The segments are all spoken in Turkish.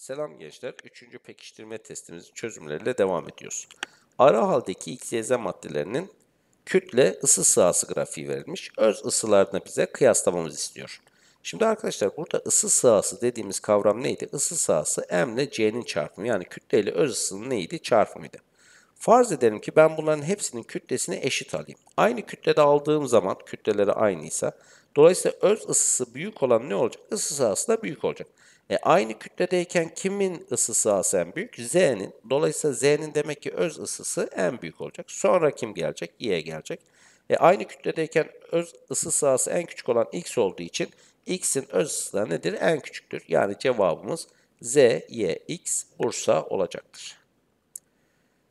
Selam gençler. Üçüncü pekiştirme testimizin çözümleriyle devam ediyoruz. Ara haldeki XYZ maddelerinin kütle ısı sahası grafiği verilmiş. Öz ısılarını bize kıyaslamamız istiyor. Şimdi arkadaşlar burada ısı sahası dediğimiz kavram neydi? Isı sahası M ile C'nin çarpımı yani kütle ile öz ısının neydi? Çarpımıydı. Farz edelim ki ben bunların hepsinin kütlesini eşit alayım. Aynı kütlede aldığım zaman kütleleri aynıysa dolayısıyla öz ısısı büyük olan ne olacak? Isı sahası da büyük olacak. E, aynı kütledeyken kimin ısısı en büyük? Z'nin. Dolayısıyla Z'nin demek ki öz ısısı en büyük olacak. Sonra kim gelecek? Y'ye gelecek. E, aynı kütledeyken öz ısı sahası en küçük olan X olduğu için X'in öz ısısı nedir? En küçüktür. Yani cevabımız Z, Y, X, Bursa olacaktır.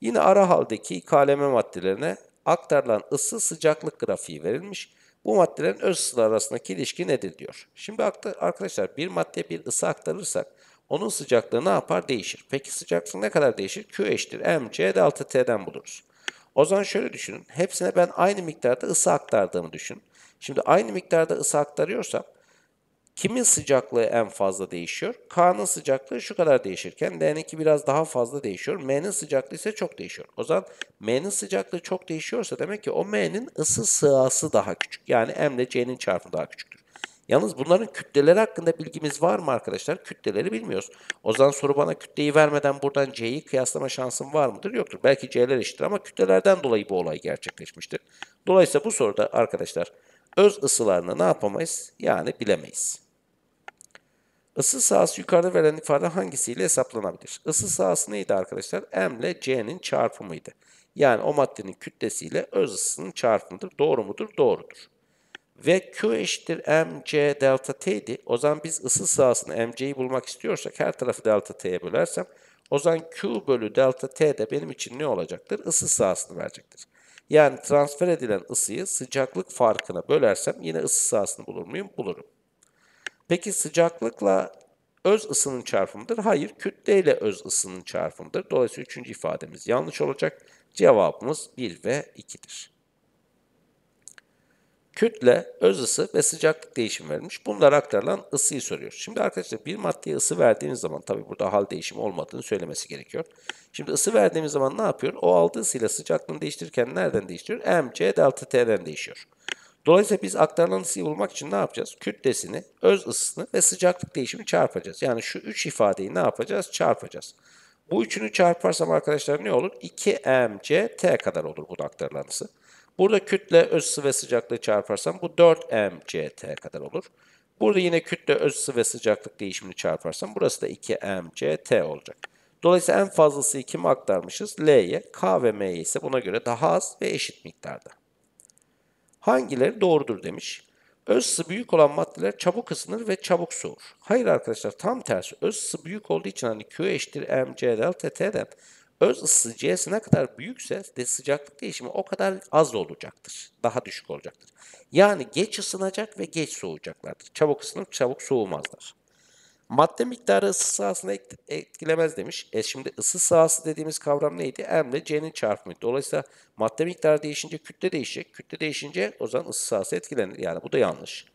Yine ara haldeki KLM maddelerine aktarılan ısı sıcaklık grafiği verilmiş. Bu maddelerin öz ısıları arasındaki ilişki nedir diyor. Şimdi arkadaşlar bir madde bir ısı aktarırsak onun sıcaklığı ne yapar? Değişir. Peki sıcaklık ne kadar değişir? Q eşittir. M, C, delta T'den buluruz. O zaman şöyle düşünün. Hepsine ben aynı miktarda ısı aktardığımı düşün. Şimdi aynı miktarda ısı aktarıyorsam Kimin sıcaklığı en fazla değişiyor? K'nın sıcaklığı şu kadar değişirken D'ninki biraz daha fazla değişiyor. M'nin sıcaklığı ise çok değişiyor. O zaman M'nin sıcaklığı çok değişiyorsa demek ki o M'nin ısı sığası daha küçük. Yani M ile C'nin çarpımı daha küçüktür. Yalnız bunların kütleleri hakkında bilgimiz var mı arkadaşlar? Kütleleri bilmiyoruz. O zaman soru bana kütleyi vermeden buradan C'yi kıyaslama şansım var mıdır? Yoktur. Belki C'ler eşittir ama kütlelerden dolayı bu olay gerçekleşmiştir. Dolayısıyla bu soruda arkadaşlar öz ısılarını ne yapamayız? Yani bilemeyiz. Isı sahası yukarıda verilen ifade hangisiyle hesaplanabilir? Isı sahası neydi arkadaşlar? M ile C'nin çarpımıydı. Yani o maddenin kütlesiyle öz ısısının çarpımıdır. Doğru mudur? Doğrudur. Ve Q eşittir MC delta T'di. O zaman biz ısı sahasını MC'yi bulmak istiyorsak her tarafı delta T'ye bölersem o zaman Q bölü delta T de benim için ne olacaktır? Isı sahasını verecektir. Yani transfer edilen ısıyı sıcaklık farkına bölersem yine ısı sahasını bulur muyum? Bulurum. Peki sıcaklıkla öz ısının çarpımıdır. Hayır, ile öz ısının çarpımıdır. Dolayısıyla üçüncü ifademiz yanlış olacak. Cevabımız 1 ve 2'dir. Kütle, öz ısı ve sıcaklık değişimi verilmiş. Bunlara aktarılan ısıyı soruyor. Şimdi arkadaşlar bir maddeye ısı verdiğimiz zaman tabii burada hal değişimi olmadığını söylemesi gerekiyor. Şimdi ısı verdiğimiz zaman ne yapıyor? O aldığı ısıyla sıcaklığını değiştirirken nereden değiştiriyor? MC delta T'den değişiyor. Dolayısıyla biz aktarılan ısıyı bulmak için ne yapacağız? Kütlesini, öz ısısını ve sıcaklık değişimi çarpacağız. Yani şu üç ifadeyi ne yapacağız? Çarpacağız. Bu üçünü çarparsam arkadaşlar ne olur? 2mct kadar olur bu aktarılan ısı. Burada kütle, öz ısı ve sıcaklığı çarparsam bu 4mct kadar olur. Burada yine kütle, öz ısı ve sıcaklık değişimini çarparsam burası da 2mct olacak. Dolayısıyla en fazlası kime aktarmışız? L'ye, K ve M'ye ise buna göre daha az ve eşit miktarda. Hangileri doğrudur demiş. Öz ısı büyük olan maddeler çabuk ısınır ve çabuk soğur. Hayır arkadaşlar tam tersi. Öz ısı büyük olduğu için hani Q eşittir M, C, T'den öz ısı C'si ne kadar büyükse de sıcaklık değişimi o kadar az olacaktır. Daha düşük olacaktır. Yani geç ısınacak ve geç soğuyacaklardır. Çabuk ısınıp çabuk soğumazlar. Madde miktarı ısı sahasını etkilemez demiş. E şimdi ısı sahası dediğimiz kavram neydi? M ile C'nin çarpımı. Dolayısıyla madde miktarı değişince kütle değişecek. Kütle değişince o zaman ısı sahası etkilenir. Yani bu da yanlış.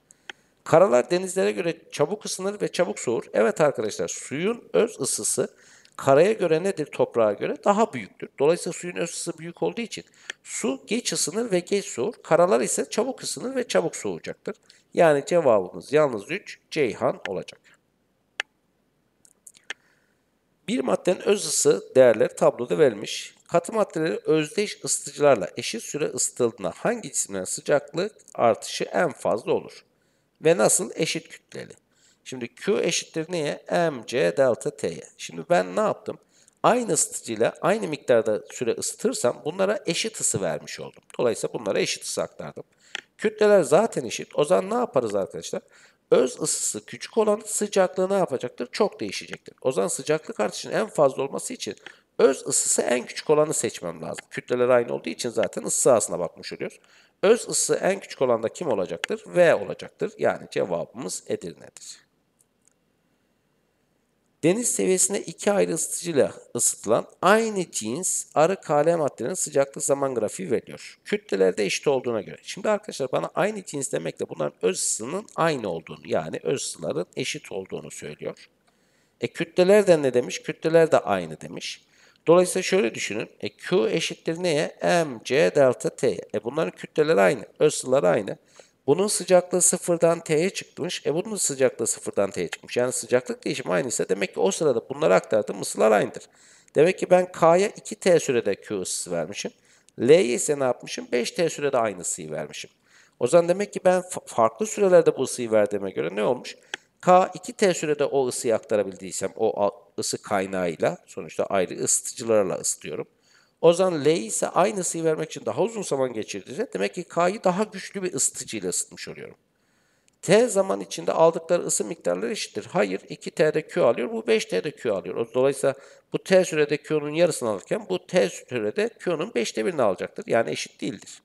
Karalar denizlere göre çabuk ısınır ve çabuk soğur. Evet arkadaşlar suyun öz ısısı karaya göre nedir toprağa göre? Daha büyüktür. Dolayısıyla suyun öz ısısı büyük olduğu için su geç ısınır ve geç soğur. Karalar ise çabuk ısınır ve çabuk soğuyacaktır. Yani cevabımız yalnız 3 Ceyhan olacak. Bir maddenin öz ısı değerleri tabloda verilmiş. Katı maddeleri özdeş ısıtıcılarla eşit süre ısıtıldığında hangi cisimlerin sıcaklık artışı en fazla olur? Ve nasıl eşit kütleli? Şimdi Q eşittir neye? MC delta T'ye. Şimdi ben ne yaptım? Aynı ısıtıcıyla aynı miktarda süre ısıtırsam bunlara eşit ısı vermiş oldum. Dolayısıyla bunlara eşit ısı aktardım. Kütleler zaten eşit. O zaman ne yaparız arkadaşlar? öz ısısı küçük olan sıcaklığı ne yapacaktır? Çok değişecektir. O zaman sıcaklık artışının en fazla olması için öz ısısı en küçük olanı seçmem lazım. Kütleler aynı olduğu için zaten ısı sahasına bakmış oluyoruz. Öz ısı en küçük olan da kim olacaktır? V olacaktır. Yani cevabımız Edirne'dir. Deniz seviyesinde iki ayrı ısıtıcıyla ısıtılan aynı cins arı KL maddelerinin sıcaklık zaman grafiği veriyor. Kütlelerde eşit olduğuna göre. Şimdi arkadaşlar bana aynı cins demekle bunların öz ısının aynı olduğunu yani öz ısıların eşit olduğunu söylüyor. E kütlelerden ne demiş? Kütleler de aynı demiş. Dolayısıyla şöyle düşünün. E Q eşittir neye? M, C, delta, T. E bunların kütleleri aynı. Öz ısıları aynı. Bunun sıcaklığı sıfırdan T'ye çıkmış. E bunun sıcaklığı sıfırdan T'ye çıkmış. Yani sıcaklık değişimi aynıysa demek ki o sırada bunları aktardığım ısılar aynıdır. Demek ki ben K'ya 2T sürede Q ısısı vermişim. L'ye ise ne yapmışım? 5T sürede aynı ısıyı vermişim. O zaman demek ki ben farklı sürelerde bu ısıyı verdiğime göre ne olmuş? K 2T sürede o ısıyı aktarabildiysem o ısı kaynağıyla sonuçta ayrı ısıtıcılarla ısıtıyorum. O zaman L ise aynı ısıyı vermek için daha uzun zaman geçirdiğinde demek ki K'yı daha güçlü bir ısıtıcıyla ısıtmış oluyorum. T zaman içinde aldıkları ısı miktarları eşittir. Hayır 2T'de Q alıyor bu 5T'de Q alıyor. Dolayısıyla bu T sürede Q'nun yarısını alırken bu T sürede Q'nun 5'te birini alacaktır. Yani eşit değildir.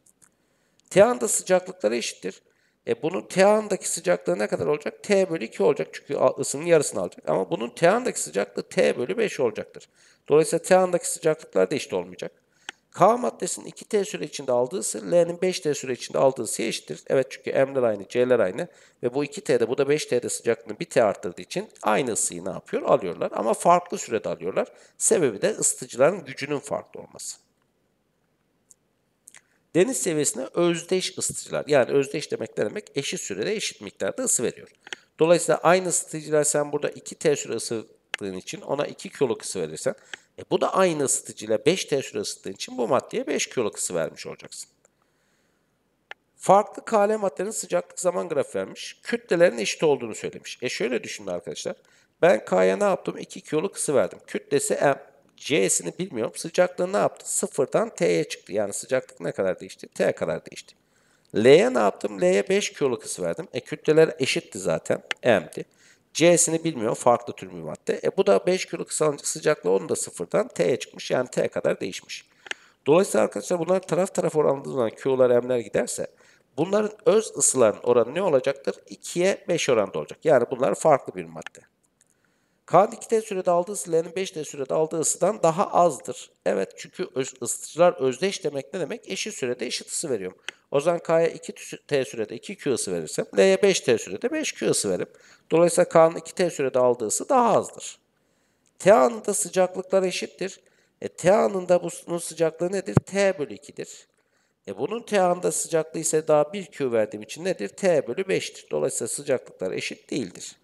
T anda sıcaklıkları eşittir. E bunun T'andaki sıcaklığı ne kadar olacak? T bölü 2 olacak çünkü ısının yarısını alacak. Ama bunun T'andaki sıcaklığı T bölü 5 olacaktır. Dolayısıyla T'andaki sıcaklıklar da eşit olmayacak. K maddesinin 2T süre içinde aldığı ısı, L'nin 5T süre içinde aldığı ısıya eşittir. Evet çünkü M'ler aynı, C'ler aynı ve bu 2T'de bu da 5T'de sıcaklığını 1T arttırdığı için aynı ısıyı ne yapıyor? Alıyorlar ama farklı sürede alıyorlar. Sebebi de ısıtıcıların gücünün farklı olması. Deniz seviyesine özdeş ısıtıcılar yani özdeş demek ne demek? Eşit sürede eşit miktarda ısı veriyor. Dolayısıyla aynı ısıtıcılar sen burada 2T süre ısıttığın için ona 2 kiloluk ısı verirsen e bu da aynı ısıtıcıyla 5T süre ısıttığın için bu maddeye 5 kiloluk ısı vermiş olacaksın. Farklı kale maddelerin sıcaklık zaman grafiği vermiş. Kütlelerin eşit olduğunu söylemiş. E şöyle düşünün arkadaşlar. Ben K'ya ne yaptım? 2 kiloluk ısı verdim. Kütlesi M. C'sini bilmiyorum. Sıcaklığı ne yaptı? Sıfırdan T'ye çıktı. Yani sıcaklık ne kadar değişti? T kadar değişti. L'ye ne yaptım? L'ye 5 kiloluk hız verdim. E kütleler eşitti zaten. M'di. C'sini bilmiyor. Farklı tür mü madde. E bu da 5 kiloluk salınca sıcaklığı onun da sıfırdan T'ye çıkmış. Yani T kadar değişmiş. Dolayısıyla arkadaşlar bunlar taraf taraf oranlı zaman Q'lar M'ler giderse bunların öz ısıların oranı ne olacaktır? 2'ye 5 oranda olacak. Yani bunlar farklı bir madde. K2T sürede aldığı ısı L'nin 5T sürede aldığı ısıdan daha azdır. Evet çünkü öz, ısıtıcılar özdeş demek ne demek? Eşit sürede eşit ısı veriyorum. O zaman K'ya 2T sürede 2Q ısı verirsem L'ye 5T sürede 5Q ısı veririm. Dolayısıyla K'nın 2T sürede aldığı ısı daha azdır. T anında sıcaklıklar eşittir. E, T anında bunun sıcaklığı nedir? T bölü 2'dir. E, bunun T anında sıcaklığı ise daha 1Q verdiğim için nedir? T bölü 5'tir. Dolayısıyla sıcaklıklar eşit değildir.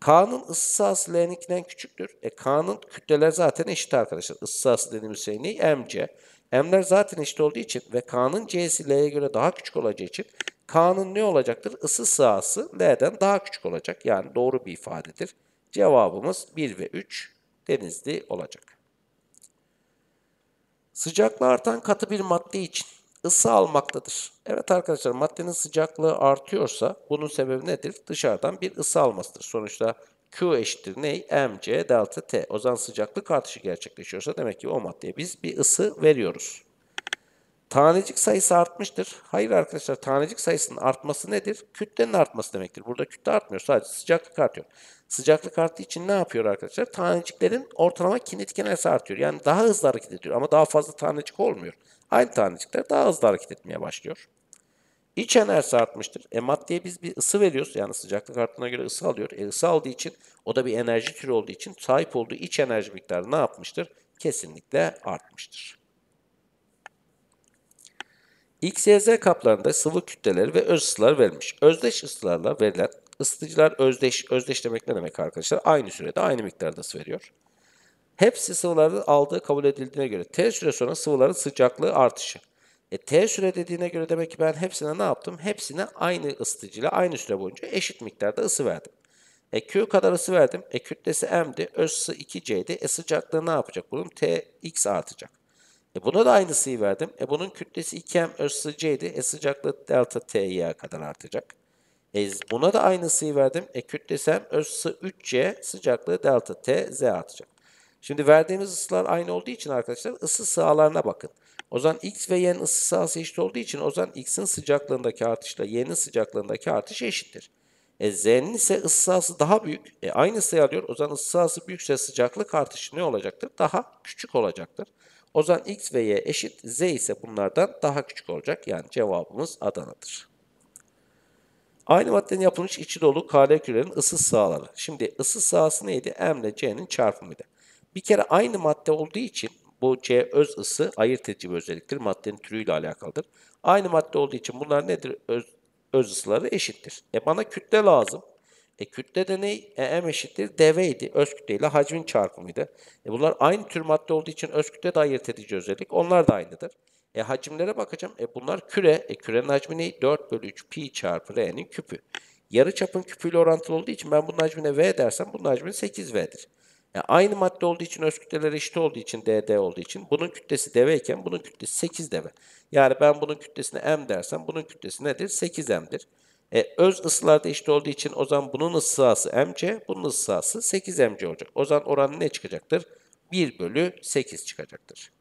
K'nın ısı sahası L'ninkinden küçüktür. E K'nın kütleler zaten eşit arkadaşlar. Isı sahası dediğimiz şey ne? MC. M'ler zaten eşit olduğu için ve K'nın C'si L'ye göre daha küçük olacağı için K'nın ne olacaktır? Isı sahası L'den daha küçük olacak. Yani doğru bir ifadedir. Cevabımız 1 ve 3 denizli olacak. Sıcaklığı artan katı bir madde için ısı almaktadır. Evet arkadaşlar maddenin sıcaklığı artıyorsa bunun sebebi nedir? Dışarıdan bir ısı almasıdır. Sonuçta Q eşittir ney? MC delta T. O zaman sıcaklık artışı gerçekleşiyorsa demek ki o maddeye biz bir ısı veriyoruz. Tanecik sayısı artmıştır. Hayır arkadaşlar tanecik sayısının artması nedir? Kütlenin artması demektir. Burada kütle artmıyor sadece sıcaklık artıyor. Sıcaklık arttığı için ne yapıyor arkadaşlar? Taneciklerin ortalama kinetik enerjisi artıyor. Yani daha hızlı hareket ediyor ama daha fazla tanecik olmuyor. Aynı tanecikler daha hızlı hareket etmeye başlıyor. İç enerjisi artmıştır. E maddeye biz bir ısı veriyoruz. Yani sıcaklık arttığına göre ısı alıyor. E ısı aldığı için o da bir enerji türü olduğu için sahip olduğu iç enerji miktarı ne yapmıştır? Kesinlikle artmıştır. XYZ kaplarında sıvı kütleleri ve öz ısılar verilmiş. Özdeş ısılarla verilen ısıtıcılar özdeş, özdeş demek ne demek arkadaşlar? Aynı sürede aynı miktarda ısı veriyor. Hepsi sıvıların aldığı kabul edildiğine göre. T süre sonra sıvıların sıcaklığı artışı. E, T süre dediğine göre demek ki ben hepsine ne yaptım? Hepsine aynı ısıtıcıyla aynı süre boyunca eşit miktarda ısı verdim. E, Q kadar ısı verdim. E, kütlesi M'di. Öz ısı 2C'di. E, sıcaklığı ne yapacak? Bunun Tx artacak. E, buna da aynı ısıyı verdim. E, bunun kütlesi 2M öz ısı C'di. E, sıcaklığı delta T, Y kadar artacak. E, buna da aynı ısıyı verdim. E, kütlesi M öz ısı 3C. Sıcaklığı delta T, Z artacak. Şimdi verdiğimiz ısılar aynı olduğu için arkadaşlar ısı sahalarına bakın. O zaman x ve y'nin ısı sahası eşit olduğu için o zaman x'in sıcaklığındaki artışla y'nin sıcaklığındaki artış eşittir. E z'nin ise ısı sahası daha büyük. E aynı sayı alıyor. O zaman ısı sahası büyükse sıcaklık artışı ne olacaktır? Daha küçük olacaktır. O zaman x ve y eşit. Z ise bunlardan daha küçük olacak. Yani cevabımız Adana'dır. Aynı maddenin yapılmış içi dolu KL kürenin ısı sahaları. Şimdi ısı sahası neydi? M ile C'nin çarpımıydı. Bir kere aynı madde olduğu için bu C öz ısı ayırt edici bir özelliktir. Maddenin türüyle alakalıdır. Aynı madde olduğu için bunlar nedir? Öz, öz ısıları eşittir. E bana kütle lazım. E kütle de ne? E, M eşittir dv idi. Öz kütle ile hacmin çarpımıydı. E bunlar aynı tür madde olduğu için öz kütle de ayırt edici özellik. Onlar da aynıdır. E hacimlere bakacağım. E bunlar küre. E kürenin hacmi ne? 4 bölü 3 pi çarpı r'nin küpü. Yarı çapın küpüyle orantılı olduğu için ben bunun hacmine v dersem bunun hacmi 8v'dir. Yani aynı madde olduğu için öz kütleleri eşit olduğu için DD olduğu için bunun kütlesi deveyken bunun kütlesi 8 deve. Yani ben bunun kütlesine M dersem bunun kütlesi nedir? 8M'dir. E, öz ısılar da eşit olduğu için o zaman bunun ısı sahası MC, bunun ısı sahası 8MC olacak. O zaman oranı ne çıkacaktır? 1 bölü 8 çıkacaktır.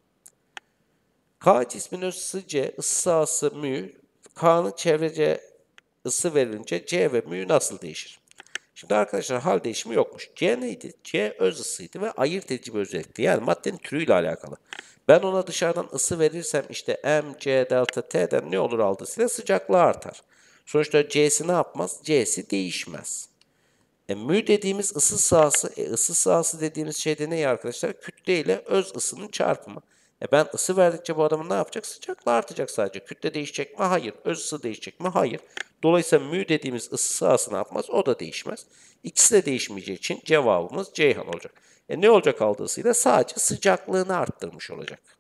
K cismin öz ısı C, ısı sahası μ, K'nın çevrece ısı verilince C ve μ nasıl değişir? Şimdi arkadaşlar hal değişimi yokmuş. C neydi? C öz ısıydı ve ayırt edici bir özellikti. Yani maddenin türüyle alakalı. Ben ona dışarıdan ısı verirsem işte M, C, delta, T'den ne olur aldısıyla sıcaklığı artar. Sonuçta C'si ne yapmaz? C'si değişmez. E, mü dediğimiz ısı sahası, e, ısı sahası dediğimiz şeyde ne arkadaşlar? Kütle ile öz ısının çarpımı. E ben ısı verdikçe bu adamın ne yapacak? Sıcaklığı artacak sadece. Kütle değişecek mi? Hayır. Öz ısı değişecek mi? Hayır. Dolayısıyla mü dediğimiz ısı sahası ne yapmaz? O da değişmez. İkisi de değişmeyeceği için cevabımız Ceyhan olacak. E ne olacak aldığı ısıyla? Sadece sıcaklığını arttırmış olacak.